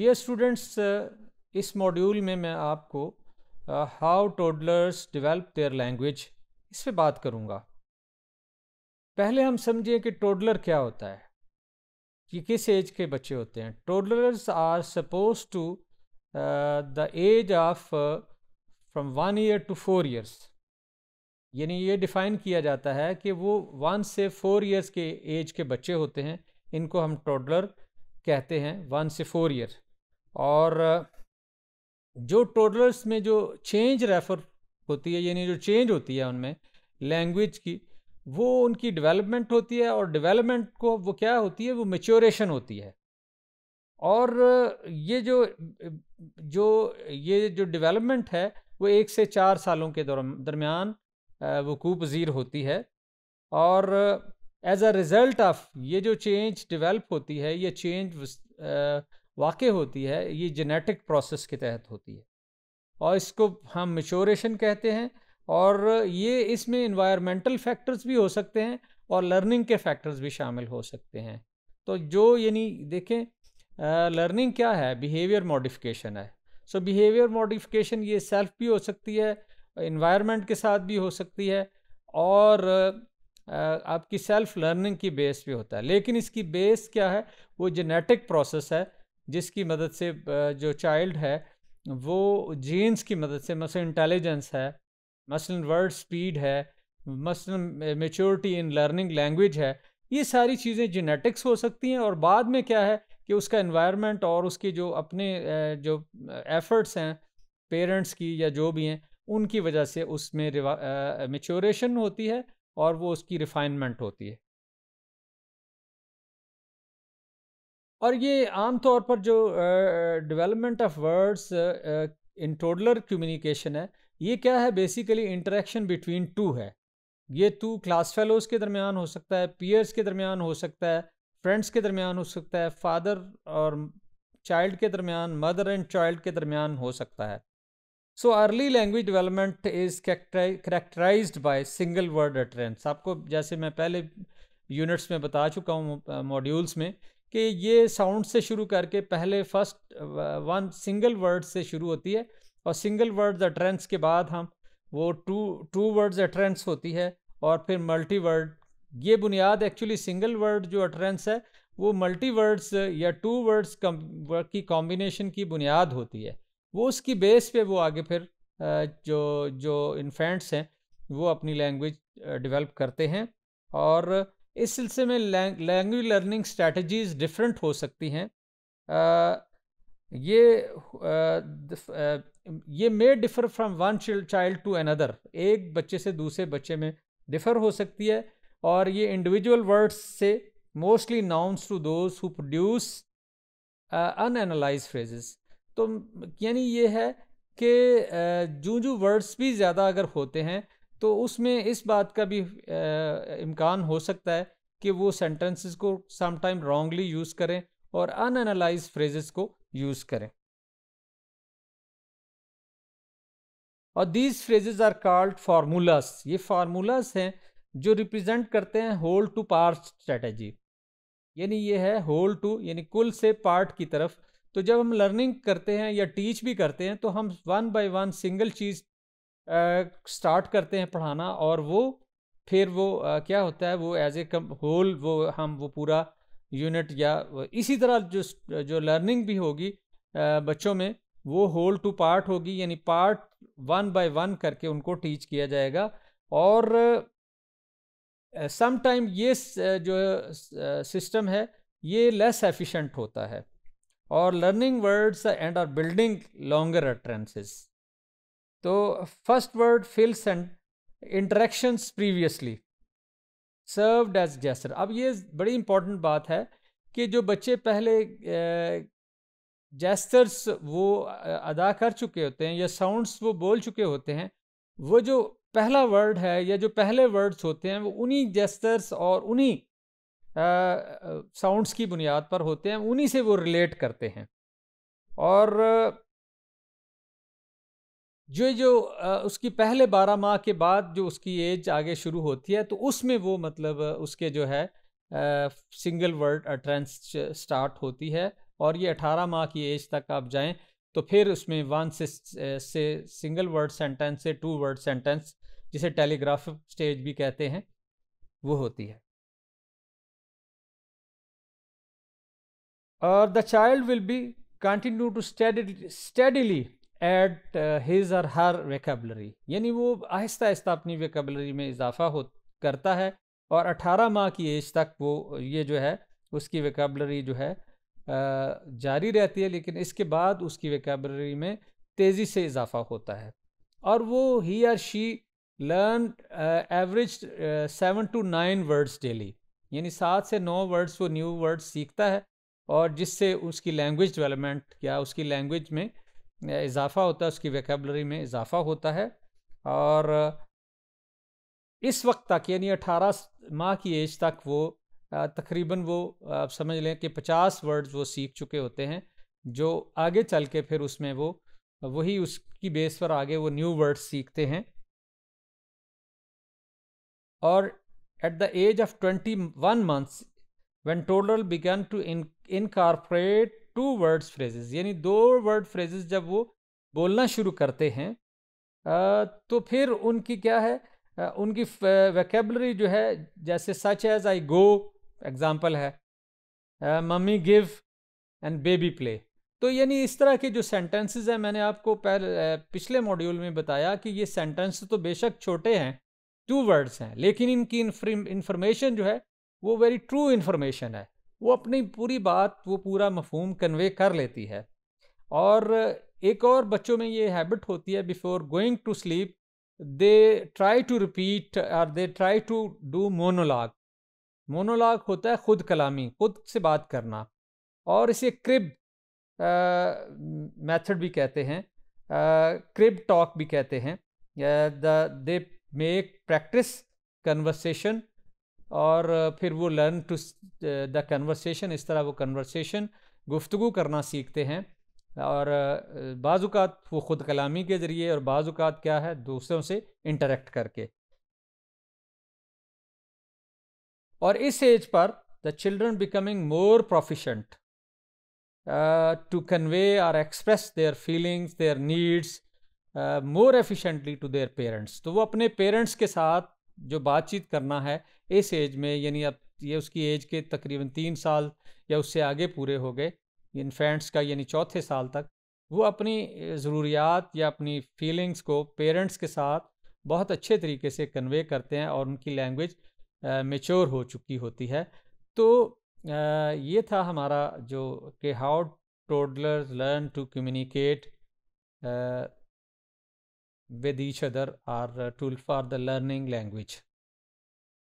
Dear students uh, इस module में मैं आपको how toddlers develop their language इस पर बात करूँगा पहले हम समझिए कि टोडलर क्या होता है ये किस एज के बच्चे होते हैं toddlers are suppose to the age of from one year to four years यानी ये डिफ़ाइन किया जाता है कि वो वन से फोर ईयर्स के एज के बच्चे होते हैं इनको हम टोडलर कहते हैं वन से फोर ईयर और जो टोटल्स में जो चेंज रेफर होती है यानी जो चेंज होती है उनमें लैंग्वेज की वो उनकी डेवलपमेंट होती है और डेवलपमेंट को वो क्या होती है वो मेच्योरेशन होती है और ये जो जो ये जो डेवलपमेंट है वो एक से चार सालों के दरमियान वकू पजीर होती है और एज अ रिज़ल्ट ऑफ ये जो चेंज डेवलप होती है ये चेंज वाक़ होती है ये जेनेटिक प्रोसेस के तहत होती है और इसको हम मिचोरेशन कहते हैं और ये इसमें इन्वायरमेंटल फैक्टर्स भी हो सकते हैं और लर्निंग के फैक्टर्स भी शामिल हो सकते हैं तो जो यानी देखें लर्निंग क्या है बिहेवियर मॉडिफिकेशन है सो बिहेवियर मॉडिफिकेशन ये सेल्फ भी हो सकती है इन्वायरमेंट के साथ भी हो सकती है और आपकी सेल्फ लर्निंग की बेस भी होता है लेकिन इसकी बेस क्या है वो जेनेटिक प्रोसेस है जिसकी मदद से जो चाइल्ड है वो जीन्स की मदद से मसल इंटेलिजेंस है मसल वर्ड स्पीड है muscle maturity in learning language है ये सारी चीज़ें जेनेटिक्स हो सकती हैं और बाद में क्या है कि उसका इन्वायरमेंट और उसके जो अपने जो एफर्ट्स हैं पेरेंट्स की या जो भी हैं उनकी वजह से उसमें मेचोरेशन होती है और वो उसकी रिफाइनमेंट होती है और ये आम तौर पर जो development of words in toddler communication है ये क्या है बेसिकली इंटरेक्शन बिटवीन टू है ये टू क्लास फेलोज़ के दरमियान हो सकता है पीयर्स के दरमियान हो सकता है फ्रेंड्स के दरमियान हो सकता है फादर और चाइल्ड के दरमियान मदर एंड चाइल्ड के दरमियान हो सकता है so early language development is characterize by single word utterance आपको जैसे मैं पहले यूनिट्स में बता चुका हूँ मॉड्यूल्स में कि ये साउंड से शुरू करके पहले फर्स्ट वन सिंगल वर्ड से शुरू होती है और सिंगल वर्ड अट्रेंस के बाद हम वो टू टू वर्ड्स अट्रेंस होती है और फिर मल्टी वर्ड ये बुनियाद एक्चुअली सिंगल वर्ड जो अट्रेंस है वो मल्टी वर्ड्स या टू वर्ड्स की कॉम्बिनेशन की बुनियाद होती है वो उसकी बेस पे वो आगे फिर uh, जो जो इन्फेंट्स हैं वो अपनी लैंग्वेज डेवलप uh, करते हैं और इस सिलसिले में लैंग्वेज लर्निंग स्ट्रेटजीज़ डिफरेंट हो सकती हैं ये ये may differ from one child to another एक बच्चे से दूसरे बच्चे में डिफ़र हो सकती है और ये इंडिविजुअल वर्ड्स से mostly nouns to those who produce unanalysed phrases तो यानी ये है कि जो जो वर्ड्स भी ज़्यादा अगर होते हैं तो उसमें इस बात का भी इम्कान हो सकता है कि वो सेंटेंसेस को समटाइम रॉन्गली यूज़ करें और अनएनालाइज फ्रेजेस को यूज़ करें और these phrases are called formulas ये फार्मूलास हैं जो रिप्रेजेंट करते हैं होल टू पार्ट स्ट्रेटजी यानी ये है होल टू यानी कुल से पार्ट की तरफ तो जब हम लर्निंग करते हैं या टीच भी करते हैं तो हम वन बाय वन सिंगल चीज़ स्टार्ट करते हैं पढ़ाना और वो फिर वो आ, क्या होता है वो एज ए होल वो हम वो पूरा यूनिट या इसी तरह जो जो लर्निंग भी होगी बच्चों में वो होल टू पार्ट होगी यानी पार्ट वन बाय वन करके उनको टीच किया जाएगा और समटाइम ये जो सिस्टम है ये लेस एफिशिएंट होता है और learning words and are building longer utterances तो first word fills and interactions previously served as gesture अब ये बड़ी इंपॉर्टेंट बात है कि जो बच्चे पहले जेस्टर्स वो अदा कर चुके होते हैं या साउंड्स वो बोल चुके होते हैं वो जो पहला वर्ड है या जो पहले वर्ड्स होते हैं वो उन्हीं जेस्टर्स और उन्हीं साउंड्स की बुनियाद पर होते हैं उन्हीं से वो रिलेट करते हैं और जो जो उसकी पहले बारह माह के बाद जो उसकी एज आगे शुरू होती है तो उसमें वो मतलब उसके जो है सिंगल वर्ड अट्रेंस स्टार्ट होती है और ये अठारह माह की एज तक आप जाएं तो फिर उसमें वन से से सिंगल वर्ड सेंटेंस से टू वर्ड सेंटेंस जिसे टेलीग्राफ स्टेज भी कहते हैं वो होती है और the child will be continue to steadily at his or her vocabulary यानी वो आहिस्ता आहिस्ता अपनी वेकेबलरी में इजाफा हो करता है और 18 माह की एज तक वो ये जो है उसकी वेकेबलरी जो है जारी रहती है लेकिन इसके बाद उसकी वेकेबलरी में तेज़ी से इजाफा होता है और वो he or she learn average seven to nine words daily यानी सात से नौ वर्ड्स वो न्यू वर्ड्स सीखता है और जिससे उसकी लैंग्वेज डेवलपमेंट या उसकी लैंग्वेज में इजाफा होता है उसकी वेकेबलरी में इजाफा होता है और इस वक्त तक यानी 18 माह की एज तक वो तकरीबन वो आप समझ लें कि 50 वर्ड्स वो सीख चुके होते हैं जो आगे चल के फिर उसमें वो वही उसकी बेस पर आगे वो न्यू वर्ड्स सीखते हैं और the age of twenty 21 months when total began to in incorporate two words phrases यानी दो वर्ड फ्रेजेस जब वो बोलना शुरू करते हैं तो फिर उनकी क्या है उनकी वैकेबलरी जो है जैसे such as I go example है mummy give and baby play तो यानी इस तरह के जो सेंटेंसेस हैं मैंने आपको पहले पिछले मॉड्यूल में बताया कि ये सेंटेंस तो बेशक छोटे हैं टू वर्ड्स हैं लेकिन इनकी इंफॉर्मेशन जो है वो वेरी ट्रू इन्फॉर्मेशन है वो अपनी पूरी बात वो पूरा मफहम कन्वे कर लेती है और एक और बच्चों में ये हैबिट होती है before going to sleep they try to repeat और they try to do monologue monologue होता है ख़ुद कलामी खुद से बात करना और इसे क्रिब मेथड भी कहते हैं क्रिब टॉक भी कहते हैं the they make practice conversation और फिर वो लर्न टू द कन्वर्सेशन इस तरह वो कन्वर्सेशन गुफ्तु करना सीखते हैं और uh, बाज़ात वो ख़ुद कलामी के ज़रिए और बाज़ात क्या है दूसरों से इंटरेक्ट करके और इस एज पर the children becoming more proficient to convey और express their feelings their needs more efficiently to their parents तो वो अपने पेरेंट्स के साथ जो बातचीत करना है इस एज में यानी अब ये उसकी एज के तकरीबन तीन साल या उससे आगे पूरे हो गए इन्फेंट्स का यानी चौथे साल तक वो अपनी ज़रूरियात या अपनी फीलिंग्स को पेरेंट्स के साथ बहुत अच्छे तरीके से कन्वे करते हैं और उनकी लैंग्वेज मेच्योर हो चुकी होती है तो आ, ये था हमारा जो कि how toddler learn to communicate with each other are uh, tool for the learning language.